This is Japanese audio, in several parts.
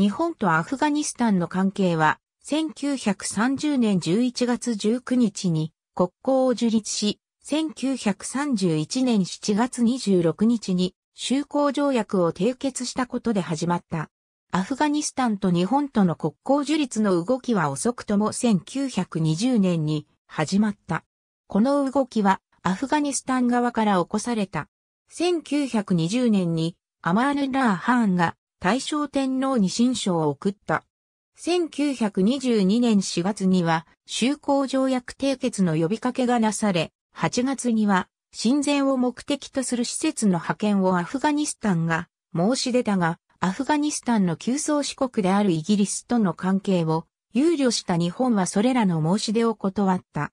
日本とアフガニスタンの関係は、1930年11月19日に国交を樹立し、1931年7月26日に就航条約を締結したことで始まった。アフガニスタンと日本との国交樹立の動きは遅くとも1920年に始まった。この動きはアフガニスタン側から起こされた。1920年にアマーヌ・ラー・ハーンが大正天皇に新書を送った。1922年4月には、修好条約締結の呼びかけがなされ、8月には、親善を目的とする施設の派遣をアフガニスタンが申し出たが、アフガニスタンの急走四国であるイギリスとの関係を憂慮した日本はそれらの申し出を断った。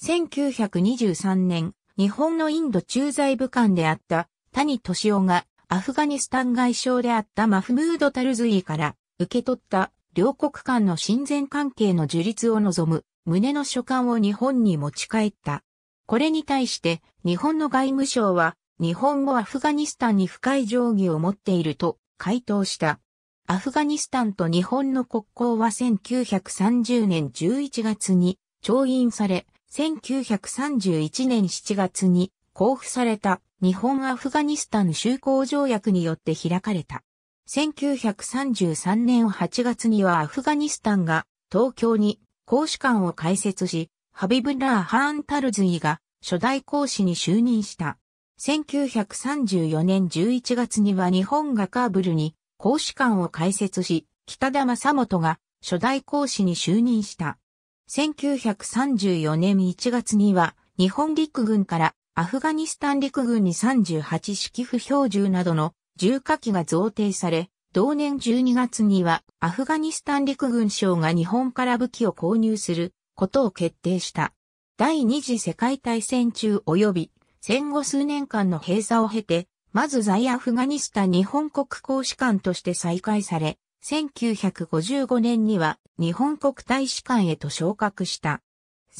1923年、日本のインド駐在武官であった谷敏夫がアフガニスタン外相であったマフムード・タルズイから受け取った両国間の親善関係の樹立を望む胸の書簡を日本に持ち帰った。これに対して日本の外務省は日本もアフガニスタンに深い定義を持っていると回答した。アフガニスタンと日本の国交は1930年11月に調印され、1931年7月に交付された。日本アフガニスタン就航条約によって開かれた。1933年8月にはアフガニスタンが東京に公使館を開設し、ハビブラー・ハーン・タルズイが初代公使に就任した。1934年11月には日本がカーブルに公使館を開設し、北田正元が初代公使に就任した。1934年1月には日本陸軍からアフガニスタン陸軍に38式不標銃などの重火器が贈呈され、同年12月にはアフガニスタン陸軍省が日本から武器を購入することを決定した。第二次世界大戦中及び戦後数年間の閉鎖を経て、まず在アフガニスタン日本国公使館として再開され、1955年には日本国大使館へと昇格した。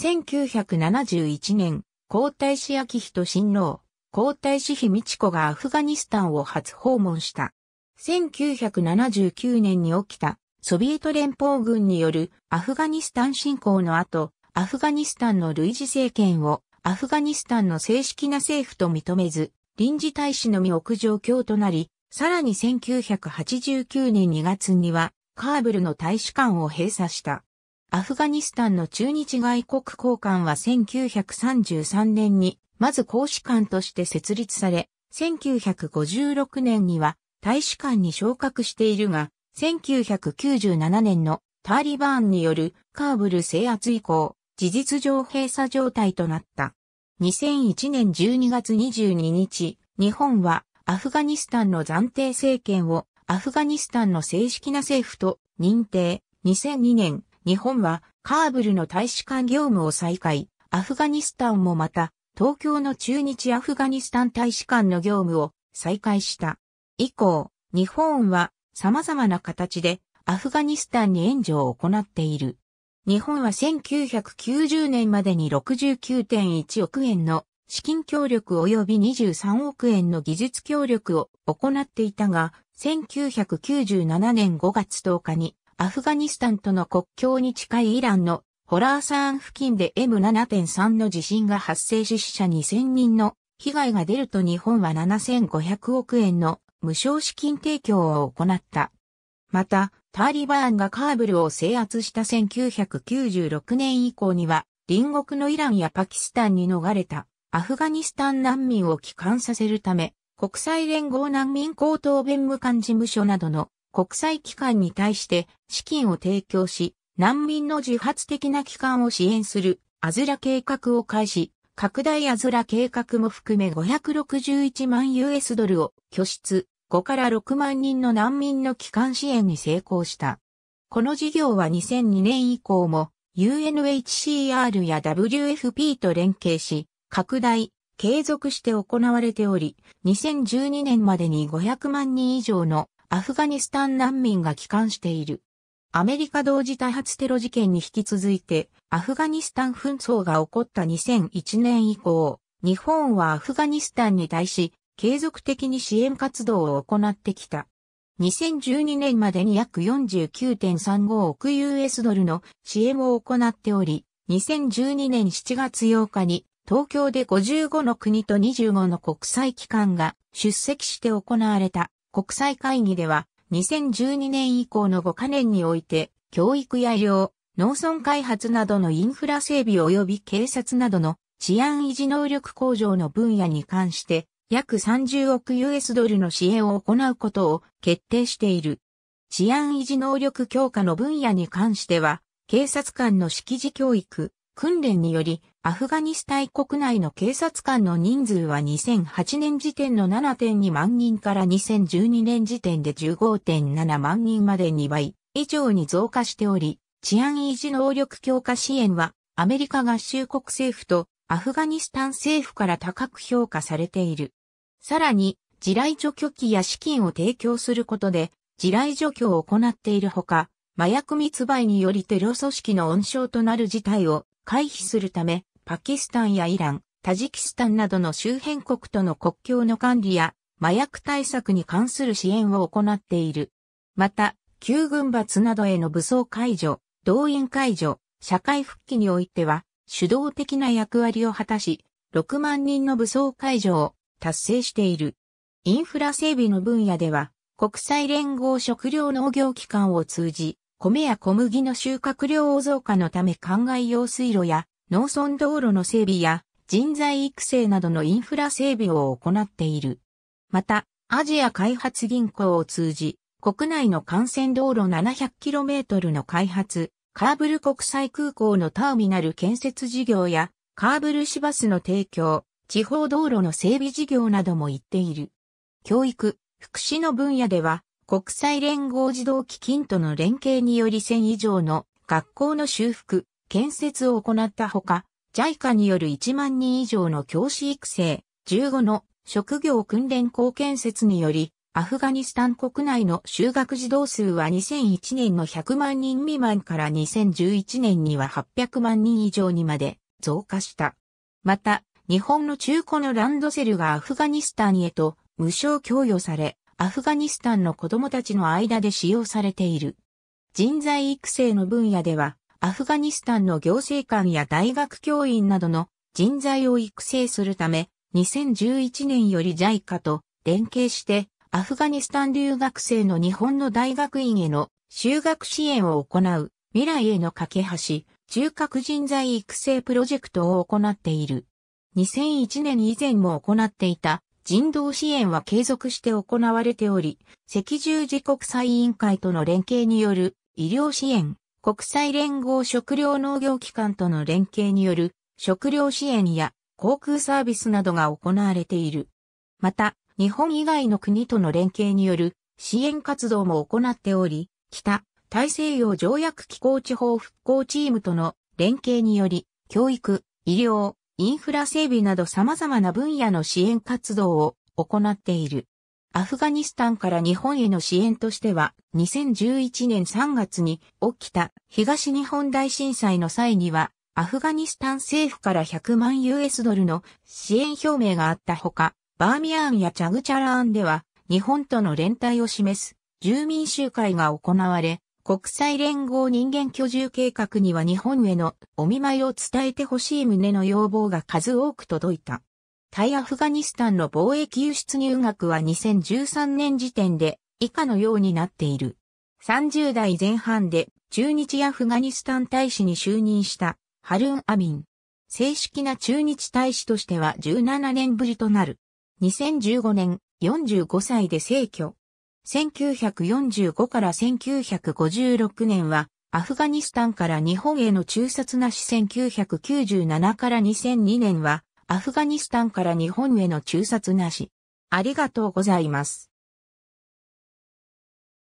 1971年、皇太子昭仁親王、皇太子妃美智子がアフガニスタンを初訪問した。1979年に起きたソビエト連邦軍によるアフガニスタン侵攻の後、アフガニスタンの類似政権をアフガニスタンの正式な政府と認めず、臨時大使のみ置く状況となり、さらに1989年2月にはカーブルの大使館を閉鎖した。アフガニスタンの駐日外国公館は1933年に、まず公使館として設立され、1956年には大使館に昇格しているが、1997年のタリバーンによるカーブル制圧以降、事実上閉鎖状態となった。2001年12月22日、日本はアフガニスタンの暫定政権をアフガニスタンの正式な政府と認定。2002年日本はカーブルの大使館業務を再開、アフガニスタンもまた、東京の中日アフガニスタン大使館の業務を再開した。以降、日本は様々な形でアフガニスタンに援助を行っている。日本は1990年までに69.1億円の資金協力及び23億円の技術協力を行っていたが、1997年5月10日にアフガニスタンとの国境に近いイランのホラーサーン付近で M7.3 の地震が発生し死者2000人の被害が出ると日本は7500億円の無償資金提供を行った。また、タリバーンがカーブルを制圧した1996年以降には、隣国のイランやパキスタンに逃れたアフガニスタン難民を帰還させるため、国際連合難民高等弁務官事務所などの国際機関に対して資金を提供し、難民の自発的な機関を支援するアズラ計画を開始、拡大アズラ計画も含め561万 US ドルを拠出、5から6万人の難民の機関支援に成功した。この事業は2002年以降も UNHCR や WFP と連携し、拡大、継続して行われており、2012年までに500万人以上のアフガニスタン難民が帰還している。アメリカ同時多発テロ事件に引き続いて、アフガニスタン紛争が起こった2001年以降、日本はアフガニスタンに対し、継続的に支援活動を行ってきた。2012年までに約49.35億 US ドルの支援を行っており、2012年7月8日に東京で55の国と25の国際機関が出席して行われた国際会議では2012年以降の5カ年において、教育や医療、農村開発などのインフラ整備及び警察などの治安維持能力向上の分野に関して、約30億 US ドルの支援を行うことを決定している。治安維持能力強化の分野に関しては、警察官の識字教育、訓練により、アフガニスタン国内の警察官の人数は2008年時点の7.2万人から2012年時点で15.7万人まで2倍以上に増加しており、治安維持能力強化支援はアメリカ合衆国政府とアフガニスタン政府から高く評価されている。さらに、地雷除去機や資金を提供することで、地雷除去を行っているほか、麻薬密売によりテロ組織の温床となる事態を回避するため、パキスタンやイラン、タジキスタンなどの周辺国との国境の管理や麻薬対策に関する支援を行っている。また、旧軍閥などへの武装解除、動員解除、社会復帰においては、主導的な役割を果たし、6万人の武装解除を達成している。インフラ整備の分野では、国際連合食料農業機関を通じ、米や小麦の収穫量を増加のため灌漑用水路や農村道路の整備や人材育成などのインフラ整備を行っている。また、アジア開発銀行を通じ、国内の幹線道路 700km の開発、カーブル国際空港のターミナル建設事業や、カーブル市バスの提供、地方道路の整備事業なども行っている。教育、福祉の分野では、国際連合児童基金との連携により1000以上の学校の修復、建設を行ったほか、JICA による1万人以上の教師育成、15の職業訓練校建設により、アフガニスタン国内の就学児童数は2001年の100万人未満から2011年には800万人以上にまで増加した。また、日本の中古のランドセルがアフガニスタンへと無償供与され、アフガニスタンの子供たちの間で使用されている。人材育成の分野では、アフガニスタンの行政官や大学教員などの人材を育成するため、2011年より JICA と連携して、アフガニスタン留学生の日本の大学院への修学支援を行う未来への架け橋、中核人材育成プロジェクトを行っている。2001年以前も行っていた人道支援は継続して行われており、赤十字国際委員会との連携による医療支援、国際連合食料農業機関との連携による食料支援や航空サービスなどが行われている。また、日本以外の国との連携による支援活動も行っており、北、大西洋条約機構地方復興チームとの連携により、教育、医療、インフラ整備など様々な分野の支援活動を行っている。アフガニスタンから日本への支援としては、2011年3月に起きた東日本大震災の際には、アフガニスタン政府から100万 US ドルの支援表明があったほか、バーミヤンやチャグチャラーンでは、日本との連帯を示す住民集会が行われ、国際連合人間居住計画には日本へのお見舞いを伝えてほしい旨の要望が数多く届いた。対アフガニスタンの貿易輸出入額は2013年時点で以下のようになっている。30代前半で中日アフガニスタン大使に就任したハルン・アミン。正式な中日大使としては17年ぶりとなる。2015年45歳で逝去。1945から1956年はアフガニスタンから日本への中殺なし1997から2002年はアフガニスタンから日本への中殺なし。ありがとうございます。